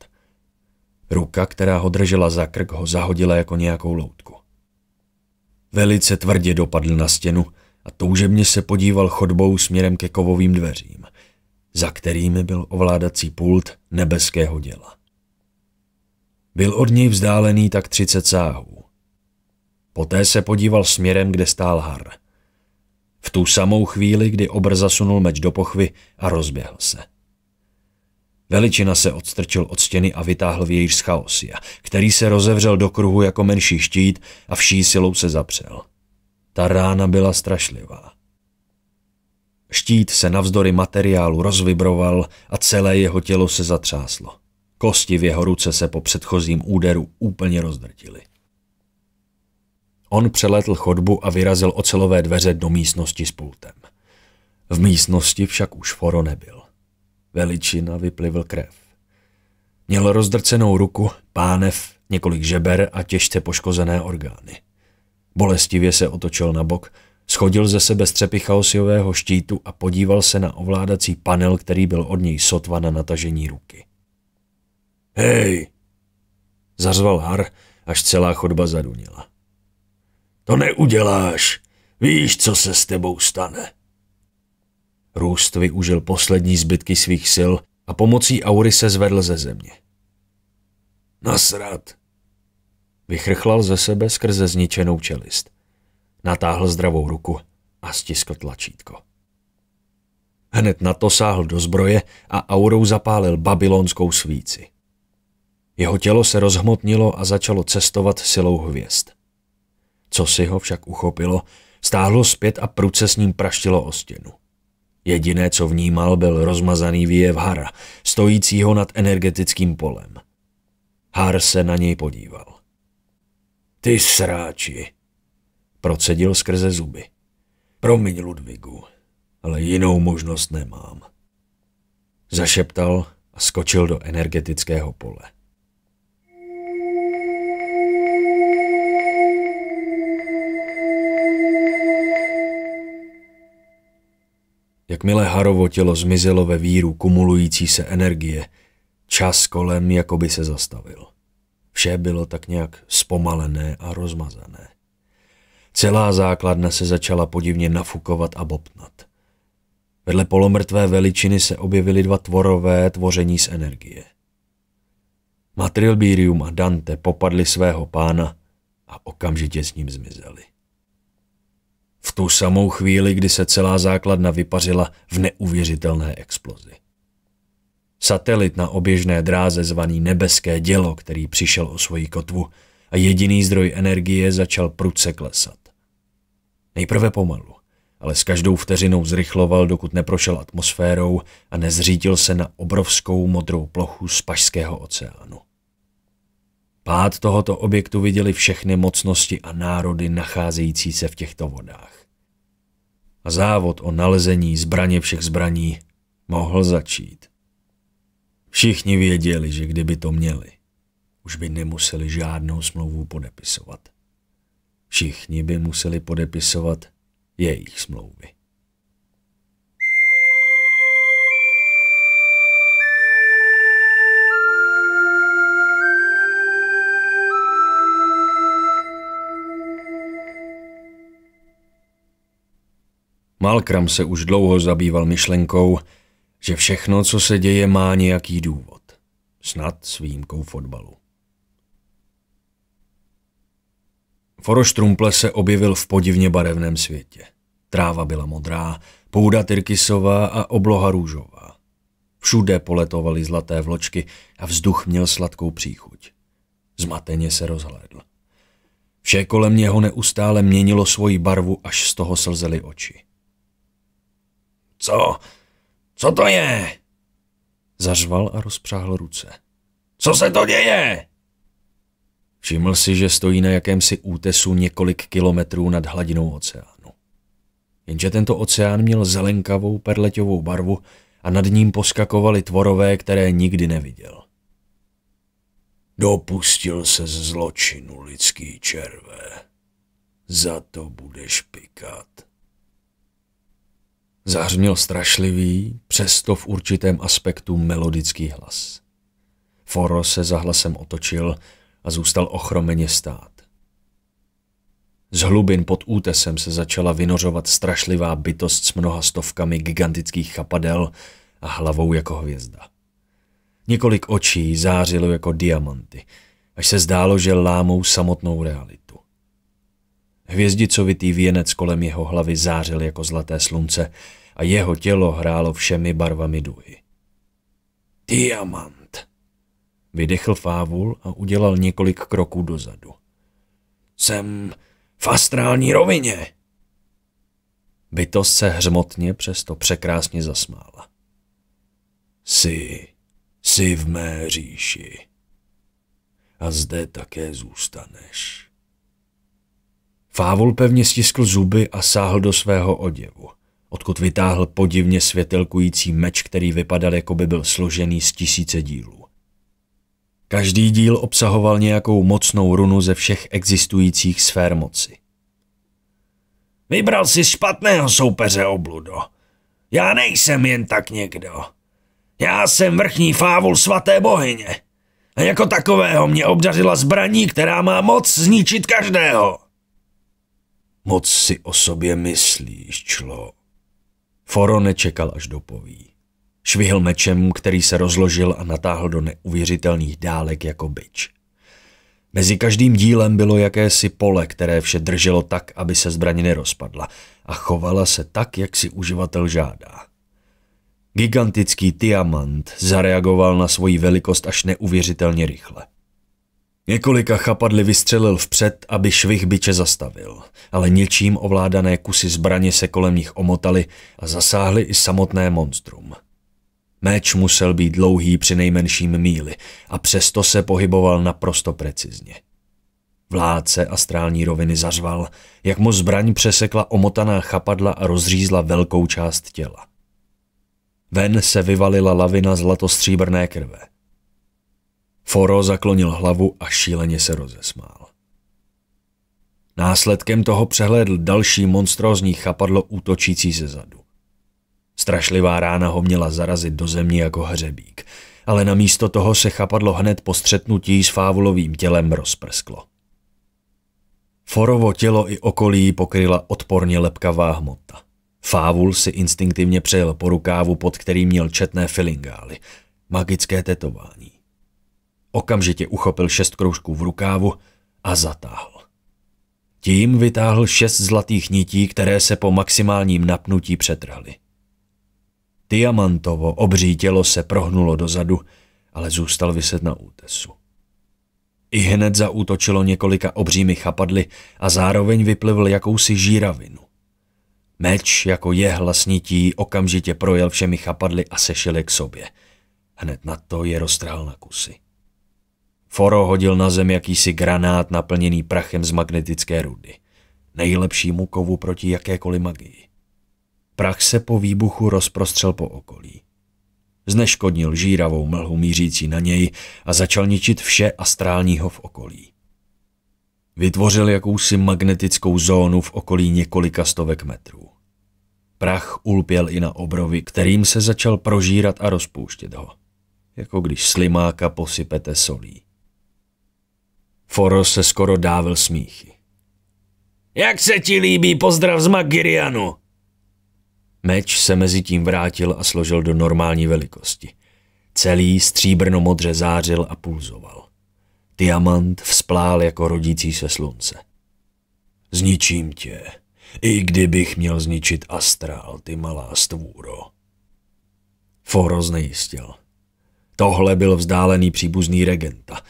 Ruka, která ho držela za krk, ho zahodila jako nějakou loutku. Velice tvrdě dopadl na stěnu a toužebně se podíval chodbou směrem ke kovovým dveřím, za kterými byl ovládací pult nebeského děla. Byl od něj vzdálený tak třicet sáhů. Poté se podíval směrem, kde stál Har. V tu samou chvíli, kdy obr zasunul meč do pochvy a rozběhl se. Veličina se odstrčil od stěny a vytáhl vějíř z chaosia, který se rozevřel do kruhu jako menší štít a vší silou se zapřel. Ta rána byla strašlivá. Štít se navzdory materiálu rozvibroval a celé jeho tělo se zatřáslo. Kosti v jeho ruce se po předchozím úderu úplně rozdrtily. On přeletl chodbu a vyrazil ocelové dveře do místnosti s pultem. V místnosti však už Foro nebyl. Veličina vyplivl krev. Měl rozdrcenou ruku, pánev, několik žeber a těžce poškozené orgány. Bolestivě se otočil na bok, schodil ze sebe střepy chaosiového štítu a podíval se na ovládací panel, který byl od něj sotva na natažení ruky. Hej! Zařval Har, až celá chodba zadunila. To neuděláš. Víš, co se s tebou stane. Růst využil poslední zbytky svých sil a pomocí aury se zvedl ze země. Nasrad. Vychrchlal ze sebe skrze zničenou čelist. Natáhl zdravou ruku a stiskl tlačítko. Hned na to sáhl do zbroje a aurou zapálil babylonskou svíci. Jeho tělo se rozhmotnilo a začalo cestovat silou hvězd. Co si ho však uchopilo, stáhlo zpět a pruce s ním praštilo o stěnu. Jediné, co vnímal, byl rozmazaný výjev Hara, stojícího nad energetickým polem. Har se na něj podíval. Ty sráči, procedil skrze zuby. Promiň, Ludvigu, ale jinou možnost nemám. Zašeptal a skočil do energetického pole. Jakmile Harovo tělo zmizelo ve víru kumulující se energie, čas kolem jakoby se zastavil. Vše bylo tak nějak zpomalené a rozmazané. Celá základna se začala podivně nafukovat a bopnat. Vedle polomrtvé veličiny se objevily dva tvorové tvoření z energie. Matrilbírium a Dante popadli svého pána a okamžitě s ním zmizeli. V tu samou chvíli, kdy se celá základna vypařila v neuvěřitelné explozi. Satelit na oběžné dráze zvaný Nebeské dělo, který přišel o svoji kotvu a jediný zdroj energie začal prudce klesat. Nejprve pomalu, ale s každou vteřinou zrychloval, dokud neprošel atmosférou a nezřítil se na obrovskou modrou plochu z Pašského oceánu. Pád tohoto objektu viděli všechny mocnosti a národy nacházející se v těchto vodách. A závod o nalezení zbraně všech zbraní mohl začít. Všichni věděli, že kdyby to měli, už by nemuseli žádnou smlouvu podepisovat. Všichni by museli podepisovat jejich smlouvy. Malkram se už dlouho zabýval myšlenkou, že všechno, co se děje, má nějaký důvod. Snad s výjimkou fotbalu. Foroštrumple se objevil v podivně barevném světě. Tráva byla modrá, půda tyrkysová a obloha růžová. Všude poletovaly zlaté vločky a vzduch měl sladkou příchuť. Zmateně se rozhlédl. Vše kolem něho neustále měnilo svoji barvu, až z toho slzely oči. Co? Co to je? Zařval a rozpřáhl ruce. Co se to děje? Všiml si, že stojí na jakémsi útesu několik kilometrů nad hladinou oceánu. Jenže tento oceán měl zelenkavou perleťovou barvu a nad ním poskakovaly tvorové, které nikdy neviděl. Dopustil se zločinu lidský červe. Za to budeš pikat. Zahřměl strašlivý, přesto v určitém aspektu melodický hlas. Foro se za hlasem otočil a zůstal ochromeně stát. Z hlubin pod útesem se začala vynořovat strašlivá bytost s mnoha stovkami gigantických chapadel a hlavou jako hvězda. Několik očí zářilo jako diamanty, až se zdálo, že lámou samotnou realitu. Hvězdicovitý věnec kolem jeho hlavy zářil jako zlaté slunce a jeho tělo hrálo všemi barvami duhy. Diamant! Vydechl Fávul a udělal několik kroků dozadu. Jsem v astrální rovině! Bytost se hřmotně přesto překrásně zasmála. Jsi, jsi v mé říši. A zde také zůstaneš. Fávul pevně stiskl zuby a sáhl do svého oděvu, odkud vytáhl podivně světelkující meč, který vypadal, jako by byl složený z tisíce dílů. Každý díl obsahoval nějakou mocnou runu ze všech existujících sfér moci. Vybral si špatného soupeře, obludo. Já nejsem jen tak někdo. Já jsem vrchní fávul svaté bohyně. A jako takového mě obdařila zbraní, která má moc zničit každého. Moc si o sobě myslíš, člo. Foro nečekal, až dopoví. Švihl mečem, který se rozložil a natáhl do neuvěřitelných dálek jako byč. Mezi každým dílem bylo jakési pole, které vše drželo tak, aby se zbraň nerozpadla a chovala se tak, jak si uživatel žádá. Gigantický diamant zareagoval na svoji velikost až neuvěřitelně rychle. Několika chapadly vystřelil vpřed, aby švih biče zastavil, ale ničím ovládané kusy zbraně se kolem nich omotaly a zasáhly i samotné monstrum. Meč musel být dlouhý při nejmenším míli a přesto se pohyboval naprosto precizně. Vládce astrální roviny zařval, jak mu zbraň přesekla omotaná chapadla a rozřízla velkou část těla. Ven se vyvalila lavina zlatostříbrné krve. Foro zaklonil hlavu a šíleně se rozesmál. Následkem toho přehlédl další monstrózní chapadlo útočící ze zadu. Strašlivá rána ho měla zarazit do země jako hřebík, ale namísto toho se chapadlo hned po střetnutí s fávulovým tělem rozprsklo. Forovo tělo i okolí pokryla odporně lepkavá hmota. Fávul si instinktivně přejel po rukávu, pod kterým měl četné filingály. Magické tetování. Okamžitě uchopil šest kroužků v rukávu a zatáhl. Tím vytáhl šest zlatých nití, které se po maximálním napnutí přetrhly. Diamantovo obří tělo se prohnulo dozadu, ale zůstal vyset na útesu. I hned zaútočilo několika obřími chapadly a zároveň vyplivl jakousi žíravinu. Meč jako jehla snití okamžitě projel všemi chapadly a sešel je k sobě. Hned na to je roztrhal na kusy. Foro hodil na zem jakýsi granát naplněný prachem z magnetické rudy. Nejlepšímu kovu proti jakékoliv magii. Prach se po výbuchu rozprostřel po okolí. Zneškodnil žíravou mlhu mířící na něj a začal ničit vše astrálního v okolí. Vytvořil jakousi magnetickou zónu v okolí několika stovek metrů. Prach ulpěl i na obrovi, kterým se začal prožírat a rozpouštět ho. Jako když slimáka posypete solí. Foro se skoro dávil smíchy. Jak se ti líbí pozdrav z Magirianu? Meč se mezi tím vrátil a složil do normální velikosti. Celý stříbrno-modře zářil a pulzoval. Diamant vzplál jako rodící se slunce. Zničím tě, i kdybych měl zničit astrál, ty malá stvůro. Foro znejistil. Tohle byl vzdálený příbuzný regenta,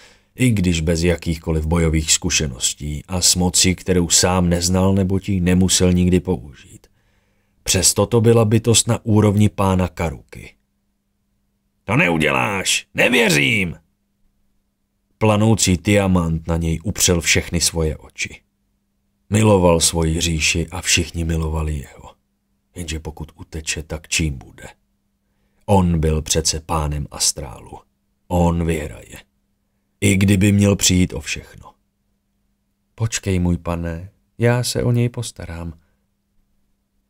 i když bez jakýchkoliv bojových zkušeností a s moci, kterou sám neznal nebo ti nemusel nikdy použít. Přesto to byla bytost na úrovni pána Karuky. To neuděláš, nevěřím! Planoucí diamant na něj upřel všechny svoje oči. Miloval svoji říši a všichni milovali jeho. Jenže pokud uteče, tak čím bude? On byl přece pánem Astrálu. On vyhraje i kdyby měl přijít o všechno. Počkej, můj pane, já se o něj postarám.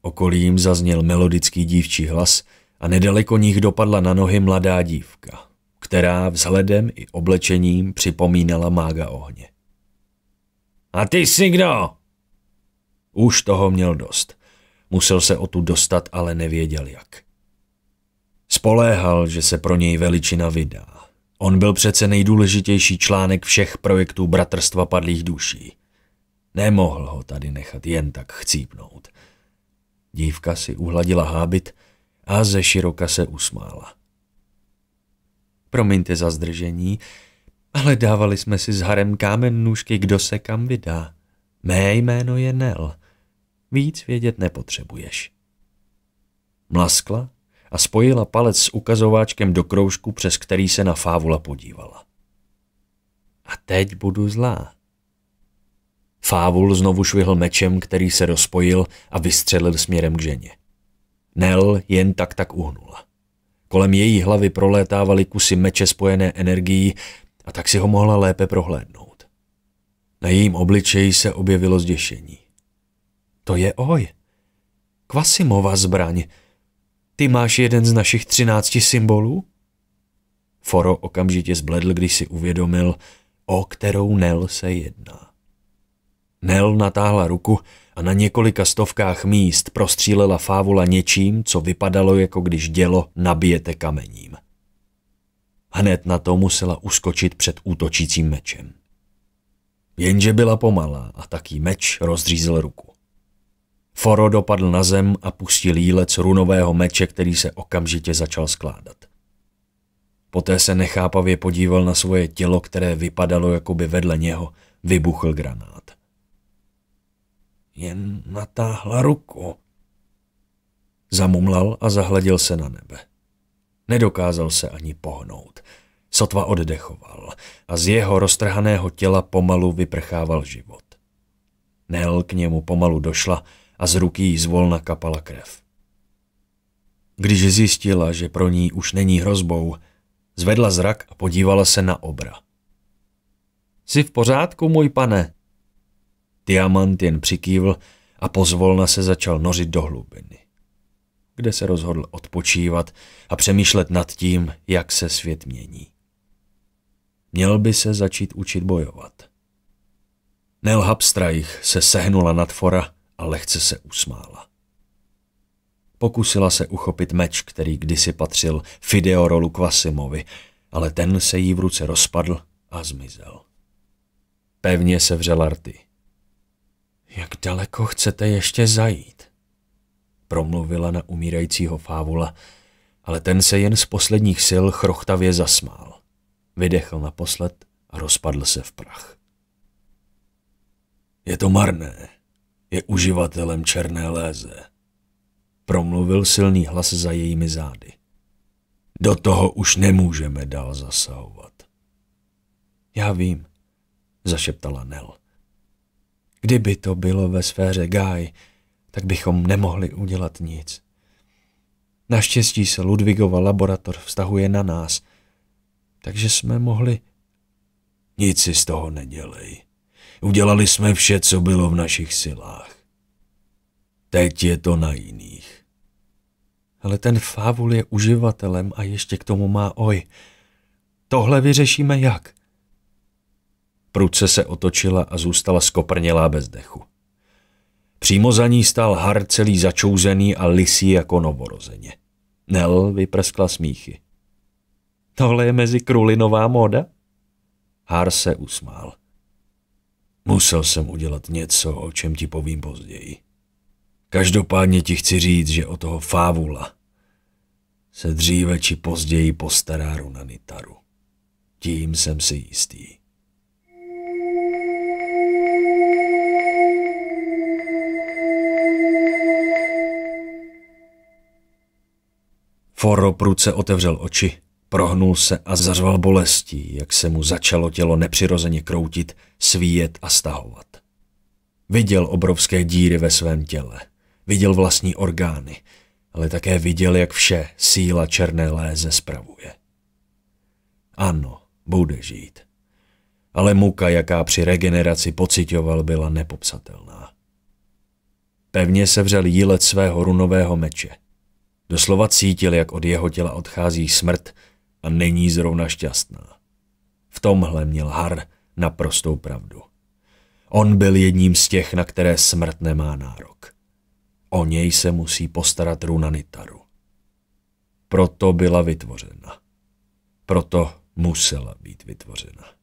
Okolím zazněl melodický dívčí hlas a nedaleko nich dopadla na nohy mladá dívka, která vzhledem i oblečením připomínala mága ohně. A ty jsi kdo? Už toho měl dost. Musel se o tu dostat, ale nevěděl jak. Spoléhal, že se pro něj veličina vydá On byl přece nejdůležitější článek všech projektů Bratrstva padlých duší. Nemohl ho tady nechat jen tak chcípnout. Dívka si uhladila hábit a ze široka se usmála. Promiňte za zdržení, ale dávali jsme si s harem kámen nůžky, kdo se kam vydá. Mé jméno je Nel. Víc vědět nepotřebuješ. Mlaskla a spojila palec s ukazováčkem do kroužku, přes který se na Fávula podívala. A teď budu zlá. Fávul znovu švihl mečem, který se rozpojil a vystřelil směrem k ženě. Nel jen tak tak uhnula. Kolem její hlavy prolétávaly kusy meče spojené energií a tak si ho mohla lépe prohlédnout. Na jejím obličeji se objevilo zděšení. To je oj, Kvasimova zbraň, ty máš jeden z našich třinácti symbolů? Foro okamžitě zbledl, když si uvědomil, o kterou Nel se jedná. Nel natáhla ruku a na několika stovkách míst prostřílela fávula něčím, co vypadalo, jako když dělo nabijete kamením. Hned na to musela uskočit před útočícím mečem. Jenže byla pomalá a taký meč rozřízl ruku. Foro dopadl na zem a pustil jílec runového meče, který se okamžitě začal skládat. Poté se nechápavě podíval na svoje tělo, které vypadalo, jako by vedle něho vybuchl granát. Jen natáhla ruku. Zamumlal a zahleděl se na nebe. Nedokázal se ani pohnout. Sotva oddechoval a z jeho roztrhaného těla pomalu vyprchával život. Nel k němu pomalu došla a z ruky jí zvolna kapala krev. Když zjistila, že pro ní už není hrozbou, zvedla zrak a podívala se na obra. Jsi v pořádku, můj pane? Diamant jen přikývl a pozvolna se začal nořit do hlubiny, kde se rozhodl odpočívat a přemýšlet nad tím, jak se svět mění. Měl by se začít učit bojovat. Nelhabstrajch se sehnula nad fora a lehce se usmála. Pokusila se uchopit meč, který kdysi patřil Fideorolu Kvasimovi, ale ten se jí v ruce rozpadl a zmizel. Pevně se sevřela rty. Jak daleko chcete ještě zajít? Promluvila na umírajícího fávula, ale ten se jen z posledních sil chrochtavě zasmál. Vydechl naposled a rozpadl se v prach. Je to marné, je uživatelem černé léze. Promluvil silný hlas za jejími zády. Do toho už nemůžeme dál zasahovat. Já vím, zašeptala Nel. Kdyby to bylo ve sféře Gaj, tak bychom nemohli udělat nic. Naštěstí se Ludvigova laborator vztahuje na nás, takže jsme mohli... Nic si z toho nedělej, Udělali jsme vše, co bylo v našich silách. Teď je to na jiných. Ale ten Fávul je uživatelem a ještě k tomu má oj. Tohle vyřešíme jak? Pruce se otočila a zůstala skoprnělá bez dechu. Přímo za ní stál Har celý začouzený a lisí jako novorozeně. Nel vyprskla smíchy. Tohle je mezi krulinová móda? Har se usmál. Musel jsem udělat něco, o čem ti povím později. Každopádně ti chci říct, že o toho Fávula se dříve či později postará Runanitaru. Tím jsem si jistý. Foro pruce otevřel oči Prohnul se a zařval bolestí, jak se mu začalo tělo nepřirozeně kroutit, svíjet a stahovat. Viděl obrovské díry ve svém těle, viděl vlastní orgány, ale také viděl, jak vše síla černé léze spravuje. Ano, bude žít. Ale muka, jaká při regeneraci pocitoval, byla nepopsatelná. Pevně se vřel jílet svého runového meče. Doslova cítil, jak od jeho těla odchází smrt a není zrovna šťastná. V tomhle měl Har naprostou pravdu. On byl jedním z těch, na které smrt nemá nárok. O něj se musí postarat Runa Nitaru. Proto byla vytvořena. Proto musela být vytvořena.